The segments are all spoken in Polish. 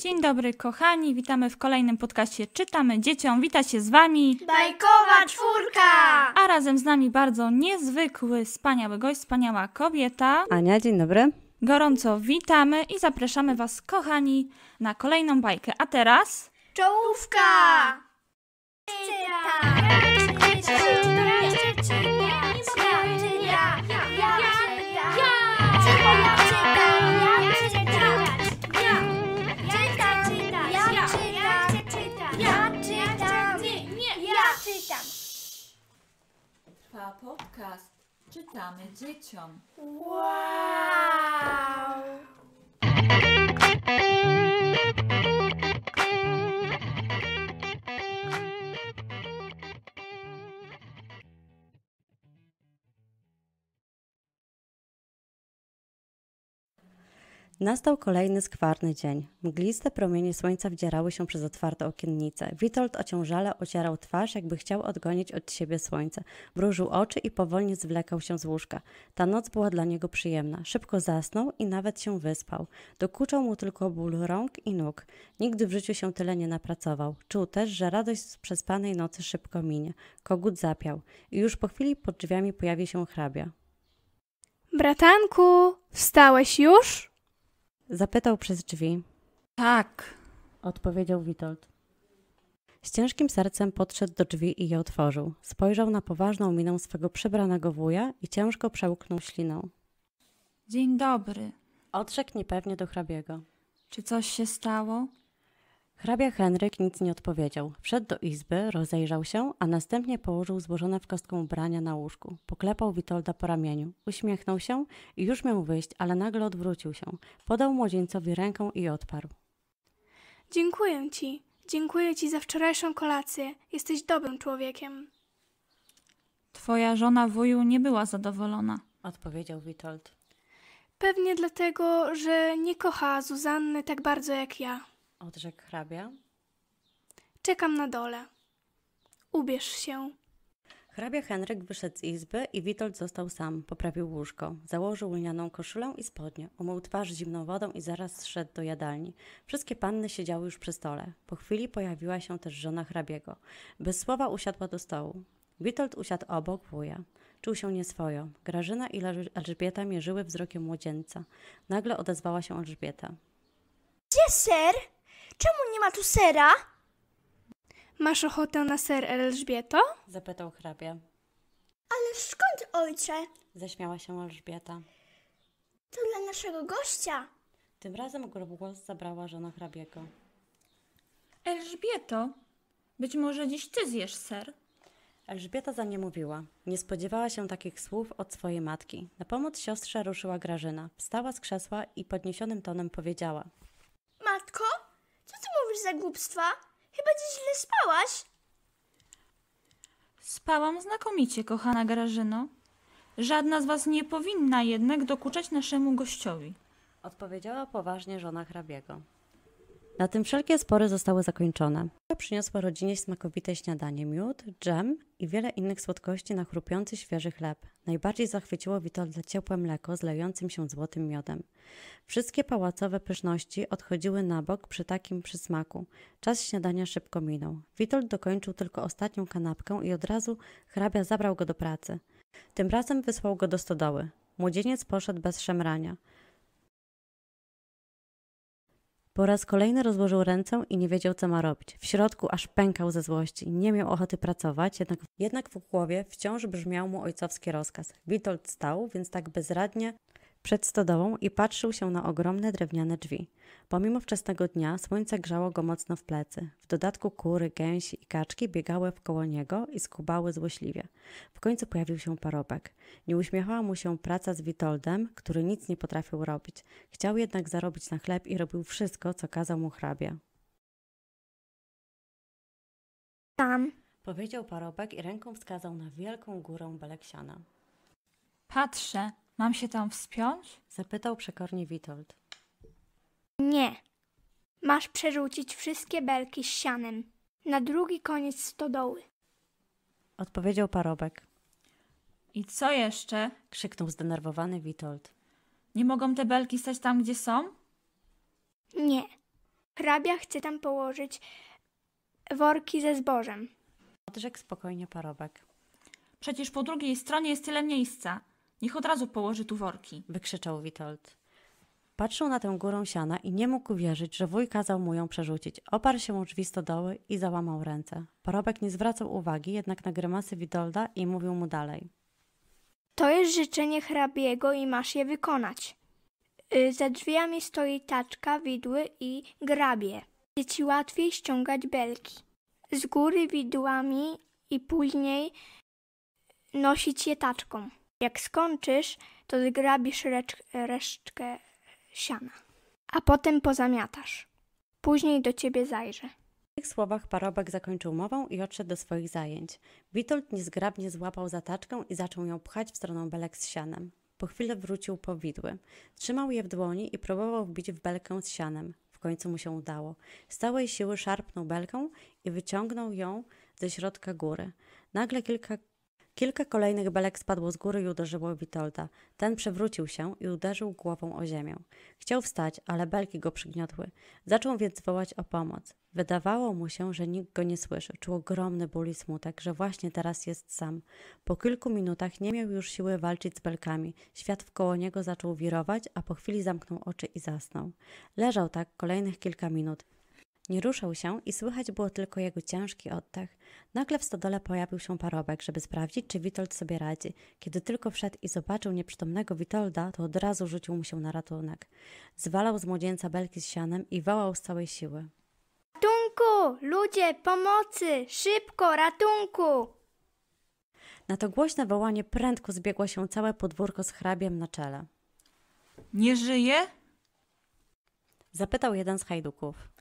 Dzień dobry kochani, witamy w kolejnym podcaście Czytamy Dzieciom. Wita się z Wami Bajkowa Czwórka! A razem z nami bardzo niezwykły, wspaniały gość, wspaniała kobieta. Ania, dzień dobry. Gorąco witamy i zapraszamy Was kochani na kolejną bajkę. A teraz... Czołówka! Czyta! Czyta! Czyta! czytamy dzieciom. Wow! Nastał kolejny skwarny dzień. Mgliste promienie słońca wdzierały się przez otwarte okiennice. Witold ociążale ocierał twarz, jakby chciał odgonić od siebie słońce. Mrużył oczy i powolnie zwlekał się z łóżka. Ta noc była dla niego przyjemna. Szybko zasnął i nawet się wyspał. Dokuczał mu tylko ból rąk i nóg. Nigdy w życiu się tyle nie napracował. Czuł też, że radość z przespanej nocy szybko minie. Kogut zapiał. I już po chwili pod drzwiami pojawi się hrabia. Bratanku, wstałeś już? Zapytał przez drzwi. Tak, odpowiedział Witold. Z ciężkim sercem podszedł do drzwi i je otworzył. Spojrzał na poważną minę swego przebranego wuja i ciężko przełknął śliną. Dzień dobry. Odrzekł niepewnie do hrabiego. Czy coś się stało? Hrabia Henryk nic nie odpowiedział. Wszedł do izby, rozejrzał się, a następnie położył złożone w kostkę ubrania na łóżku. Poklepał Witolda po ramieniu. Uśmiechnął się i już miał wyjść, ale nagle odwrócił się. Podał młodzieńcowi rękę i odparł. Dziękuję ci. Dziękuję ci za wczorajszą kolację. Jesteś dobrym człowiekiem. Twoja żona wuju nie była zadowolona, odpowiedział Witold. Pewnie dlatego, że nie kocha Zuzanny tak bardzo jak ja odrzekł hrabia. Czekam na dole. Ubierz się. Hrabia Henryk wyszedł z izby i Witold został sam. Poprawił łóżko, założył lnianą koszulę i spodnie, umył twarz zimną wodą i zaraz szedł do jadalni. Wszystkie panny siedziały już przy stole. Po chwili pojawiła się też żona hrabiego. Bez słowa usiadła do stołu. Witold usiadł obok wuja. Czuł się nieswojo. Grażyna i Elżbieta mierzyły wzrokiem młodzieńca. Nagle odezwała się Elżbieta. Gdzie ser? Czemu nie ma tu sera? Masz ochotę na ser, Elżbieto? Zapytał hrabia. Ale skąd, ojcze? Zaśmiała się Elżbieta. To dla naszego gościa. Tym razem głos zabrała żona hrabiego. Elżbieto, być może dziś ty zjesz ser? Elżbieta za nie mówiła. Nie spodziewała się takich słów od swojej matki. Na pomoc siostrze ruszyła Grażyna. Wstała z krzesła i podniesionym tonem powiedziała. Matko, coś za głupstwa? Chyba dziś źle spałaś? Spałam znakomicie, kochana Grażyno. Żadna z was nie powinna jednak dokuczać naszemu gościowi. Odpowiedziała poważnie żona hrabiego. Na tym wszelkie spory zostały zakończone. Przyniosła rodzinie smakowite śniadanie, miód, dżem i wiele innych słodkości na chrupiący świeży chleb. Najbardziej zachwyciło Witolda ciepłe mleko z się złotym miodem. Wszystkie pałacowe pyszności odchodziły na bok przy takim przysmaku. Czas śniadania szybko minął. Witold dokończył tylko ostatnią kanapkę i od razu hrabia zabrał go do pracy. Tym razem wysłał go do stodoły. Młodzieniec poszedł bez szemrania – po raz kolejny rozłożył ręce i nie wiedział, co ma robić. W środku aż pękał ze złości. Nie miał ochoty pracować, jednak, jednak w głowie wciąż brzmiał mu ojcowski rozkaz. Witold stał, więc tak bezradnie przed stodową i patrzył się na ogromne drewniane drzwi. Pomimo wczesnego dnia słońce grzało go mocno w plecy. W dodatku kury, gęsi i kaczki biegały wkoło niego i skubały złośliwie. W końcu pojawił się parobek. Nie uśmiechała mu się praca z Witoldem, który nic nie potrafił robić. Chciał jednak zarobić na chleb i robił wszystko, co kazał mu hrabia. Tam, powiedział parobek i ręką wskazał na wielką górę Beleksiana. Patrzę, Mam się tam wspiąć? Zapytał przekornie Witold. Nie. Masz przerzucić wszystkie belki sianem. na drugi koniec stodoły. Odpowiedział parobek. I co jeszcze? Krzyknął zdenerwowany Witold. Nie mogą te belki stać tam, gdzie są? Nie. Hrabia chce tam położyć worki ze zbożem. Odrzekł spokojnie parobek. Przecież po drugiej stronie jest tyle miejsca. Niech od razu położy tu worki, wykrzyczał Witold. Patrzył na tę górę siana i nie mógł wierzyć, że wuj kazał mu ją przerzucić. Oparł się o drzwi stodoły i załamał ręce. Parobek nie zwracał uwagi jednak na grymasy Witolda i mówił mu dalej. To jest życzenie hrabiego i masz je wykonać. Yy, za drzwiami stoi taczka, widły i grabie. Będzie ci łatwiej ściągać belki. Z góry widłami i później nosić je taczką. Jak skończysz, to zgrabisz resztkę siana, a potem pozamiatasz. Później do ciebie zajrzę. W tych słowach parobek zakończył mową i odszedł do swoich zajęć. Witold niezgrabnie złapał zataczkę i zaczął ją pchać w stronę belek z sianem. Po chwili wrócił po widły. Trzymał je w dłoni i próbował wbić w belkę z sianem. W końcu mu się udało. Z całej siły szarpnął belkę i wyciągnął ją ze środka góry. Nagle kilka Kilka kolejnych belek spadło z góry i uderzyło Witolda. Ten przewrócił się i uderzył głową o ziemię. Chciał wstać, ale belki go przygniotły. Zaczął więc wołać o pomoc. Wydawało mu się, że nikt go nie słyszy. Czuł ogromny ból i smutek, że właśnie teraz jest sam. Po kilku minutach nie miał już siły walczyć z belkami. Świat wkoło niego zaczął wirować, a po chwili zamknął oczy i zasnął. Leżał tak kolejnych kilka minut. Nie ruszał się i słychać było tylko jego ciężki oddech. Nagle w stodole pojawił się parobek, żeby sprawdzić, czy Witold sobie radzi. Kiedy tylko wszedł i zobaczył nieprzytomnego Witolda, to od razu rzucił mu się na ratunek. Zwalał z młodzieńca belki z sianem i wałał z całej siły. Ratunku! Ludzie, pomocy! Szybko, ratunku! Na to głośne wołanie prędko zbiegło się całe podwórko z hrabiem na czele. Nie żyje? Zapytał jeden z hajduków.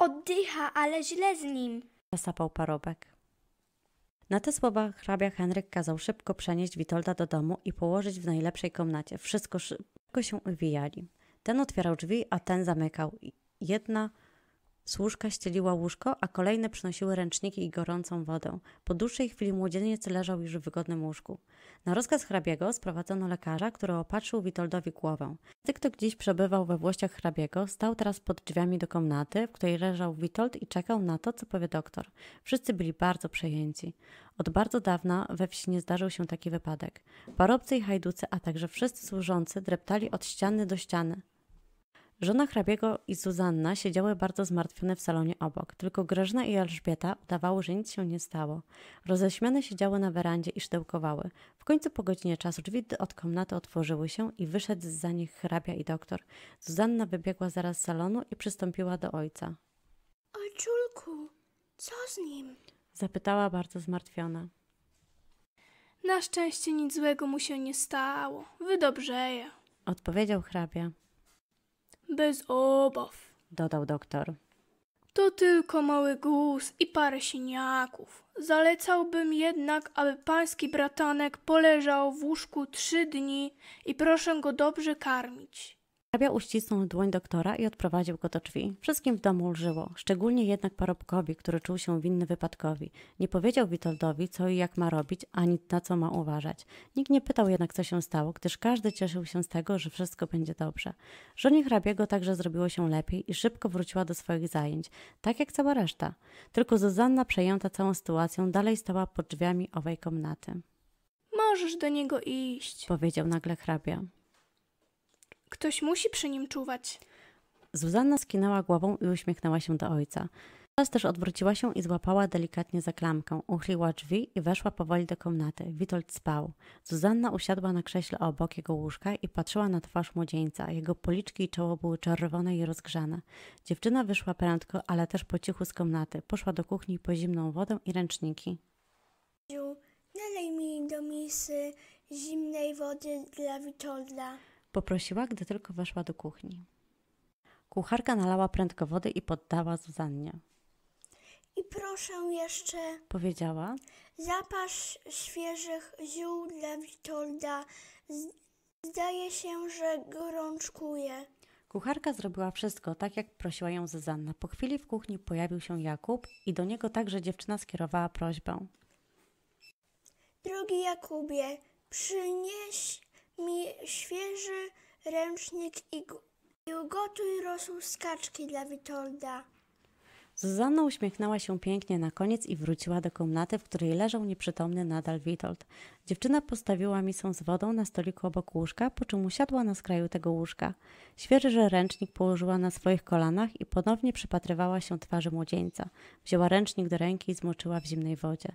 Oddycha, ale źle z nim. Zasapał parobek. Na te słowa hrabia Henryk kazał szybko przenieść Witolda do domu i położyć w najlepszej komnacie. Wszystko szybko się uwijali. Ten otwierał drzwi, a ten zamykał. Jedna Służka ścieliła łóżko, a kolejne przynosiły ręczniki i gorącą wodę. Po dłuższej chwili młodzieniec leżał już w wygodnym łóżku. Na rozkaz hrabiego sprowadzono lekarza, który opatrzył Witoldowi głowę. Ty, kto gdzieś przebywał we włościach hrabiego, stał teraz pod drzwiami do komnaty, w której leżał Witold i czekał na to, co powie doktor. Wszyscy byli bardzo przejęci. Od bardzo dawna we wsi nie zdarzył się taki wypadek. Parobcy i hajducy, a także wszyscy służący dreptali od ściany do ściany. Żona hrabiego i Zuzanna siedziały bardzo zmartwione w salonie obok, tylko Grażyna i Elżbieta udawały, że nic się nie stało. Roześmiane siedziały na werandzie i szdełkowały. W końcu po godzinie czasu drzwi od komnaty otworzyły się i wyszedł za nich hrabia i doktor. Zuzanna wybiegła zaraz z salonu i przystąpiła do ojca. Ojczulku, co z nim? Zapytała bardzo zmartwiona. Na szczęście nic złego mu się nie stało. Wydobrzeje. Odpowiedział hrabia. Bez obaw, dodał doktor. To tylko mały guz i parę siniaków. Zalecałbym jednak, aby pański bratanek poleżał w łóżku trzy dni i proszę go dobrze karmić. Hrabia uścisnął dłoń doktora i odprowadził go do drzwi. Wszystkim w domu ulżyło, szczególnie jednak parobkowi, który czuł się winny wypadkowi. Nie powiedział Witoldowi, co i jak ma robić, ani na co ma uważać. Nikt nie pytał jednak, co się stało, gdyż każdy cieszył się z tego, że wszystko będzie dobrze. Żonie hrabiego także zrobiło się lepiej i szybko wróciła do swoich zajęć, tak jak cała reszta. Tylko Zuzanna, przejęta całą sytuacją, dalej stała pod drzwiami owej komnaty. Możesz do niego iść, powiedział nagle hrabia. Ktoś musi przy nim czuwać. Zuzanna skinęła głową i uśmiechnęła się do ojca. Teraz też odwróciła się i złapała delikatnie za klamkę. Uchyliła drzwi i weszła powoli do komnaty. Witold spał. Zuzanna usiadła na krześle obok jego łóżka i patrzyła na twarz młodzieńca. Jego policzki i czoło były czerwone i rozgrzane. Dziewczyna wyszła prędko, ale też po cichu z komnaty. Poszła do kuchni po zimną wodę i ręczniki. Nalej mi do misy zimnej wody dla Witolda. Poprosiła, gdy tylko weszła do kuchni. Kucharka nalała prędko wody i poddała Zuzannie. I proszę jeszcze, powiedziała, zapasz świeżych ziół dla Witolda. Zdaje się, że gorączkuje. Kucharka zrobiła wszystko tak, jak prosiła ją Zuzanna. Po chwili w kuchni pojawił się Jakub i do niego także dziewczyna skierowała prośbę. Drogi Jakubie, przynieś mi świeży ręcznik i, i ugotuj rosół z kaczki dla Witolda. Zuzanna uśmiechnęła się pięknie na koniec i wróciła do komnaty, w której leżał nieprzytomny nadal Witold. Dziewczyna postawiła misę z wodą na stoliku obok łóżka, po czym usiadła na skraju tego łóżka. Świeży ręcznik położyła na swoich kolanach i ponownie przypatrywała się twarzy młodzieńca. Wzięła ręcznik do ręki i zmoczyła w zimnej wodzie.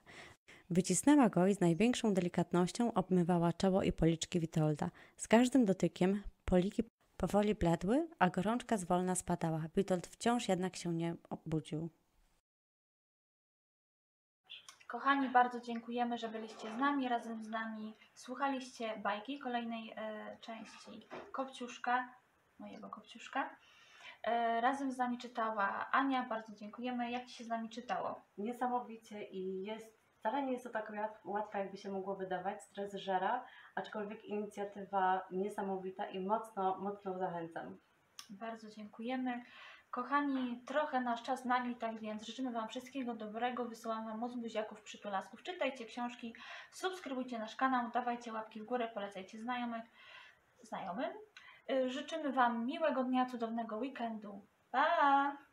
Wycisnęła go i z największą delikatnością obmywała czoło i policzki Witolda. Z każdym dotykiem poliki powoli bledły, a gorączka zwolna spadała. Witold wciąż jednak się nie obudził. Kochani, bardzo dziękujemy, że byliście z nami. Razem z nami słuchaliście bajki kolejnej e, części Kopciuszka, mojego Kopciuszka. E, razem z nami czytała Ania. Bardzo dziękujemy. Jak Ci się z nami czytało? Niesamowicie i jest Wcale nie jest to tak łatwe, jakby się mogło wydawać. Stres żera, aczkolwiek inicjatywa niesamowita i mocno, mocno zachęcam. Bardzo dziękujemy. Kochani, trochę nasz czas nagli, tak więc życzymy Wam wszystkiego dobrego. Wysyłam Wam moc buziaków, przytulasków. Czytajcie książki, subskrybujcie nasz kanał, dawajcie łapki w górę, polecajcie znajomych, znajomym. Y, życzymy Wam miłego dnia, cudownego weekendu. Pa!